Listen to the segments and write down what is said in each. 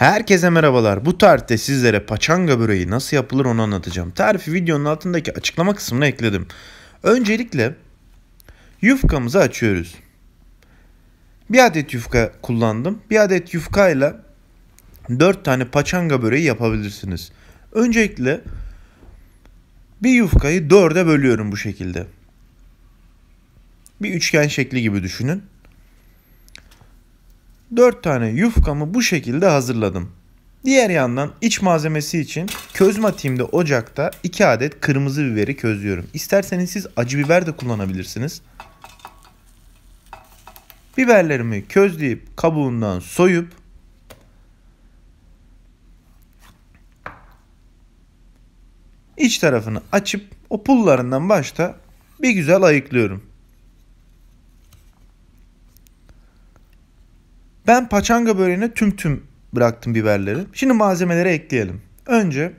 Herkese merhabalar. Bu tarifte sizlere paçanga böreği nasıl yapılır onu anlatacağım. Tarifi videonun altındaki açıklama kısmına ekledim. Öncelikle yufkamızı açıyoruz. Bir adet yufka kullandım. Bir adet yufka ile 4 tane paçanga böreği yapabilirsiniz. Öncelikle bir yufkayı 4'e bölüyorum bu şekilde. Bir üçgen şekli gibi düşünün. 4 tane yufkamı bu şekilde hazırladım. Diğer yandan iç malzemesi için közmatiğimde ocakta 2 adet kırmızı biberi közlüyorum. İsterseniz siz acı biber de kullanabilirsiniz. Biberlerimi közleyip kabuğundan soyup iç tarafını açıp o pullarından başta bir güzel ayıklıyorum. Ben paçanga böreğine tüm tüm bıraktım biberleri. Şimdi malzemeleri ekleyelim. Önce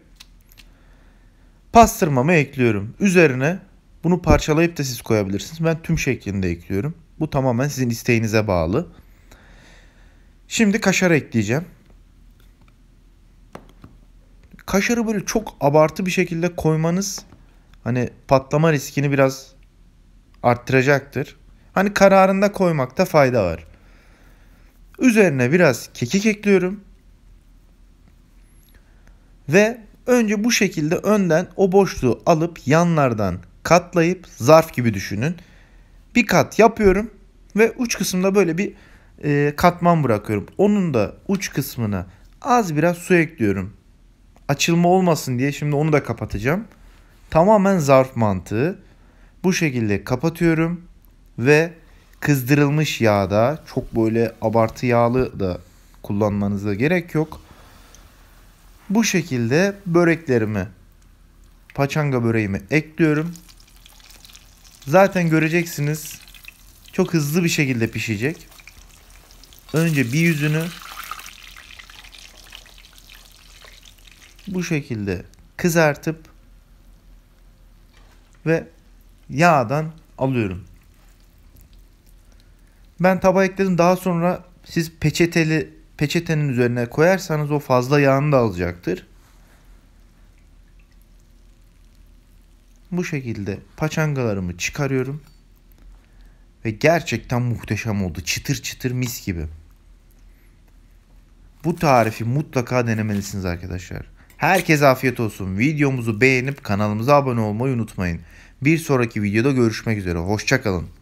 pastırmamı ekliyorum. Üzerine bunu parçalayıp da siz koyabilirsiniz. Ben tüm şeklinde ekliyorum. Bu tamamen sizin isteğinize bağlı. Şimdi kaşar ekleyeceğim. Kaşarı böyle çok abartı bir şekilde koymanız hani patlama riskini biraz arttıracaktır. Hani kararında koymakta fayda var. Üzerine biraz kekik ekliyorum. Ve önce bu şekilde önden o boşluğu alıp yanlardan katlayıp zarf gibi düşünün. Bir kat yapıyorum ve uç kısımda böyle bir e, katman bırakıyorum. Onun da uç kısmına az biraz su ekliyorum. Açılma olmasın diye şimdi onu da kapatacağım. Tamamen zarf mantığı. Bu şekilde kapatıyorum ve kızdırılmış yağda çok böyle abartı yağlı da kullanmanıza gerek yok. Bu şekilde böreklerimi paçanga böreğimi ekliyorum. Zaten göreceksiniz çok hızlı bir şekilde pişecek. Önce bir yüzünü bu şekilde kızartıp ve yağdan alıyorum. Ben tabağa ekledim. Daha sonra siz peçeteli peçetenin üzerine koyarsanız o fazla yağını da alacaktır. Bu şekilde paçangalarımı çıkarıyorum. Ve gerçekten muhteşem oldu. Çıtır çıtır mis gibi. Bu tarifi mutlaka denemelisiniz arkadaşlar. Herkese afiyet olsun. Videomuzu beğenip kanalımıza abone olmayı unutmayın. Bir sonraki videoda görüşmek üzere. Hoşçakalın.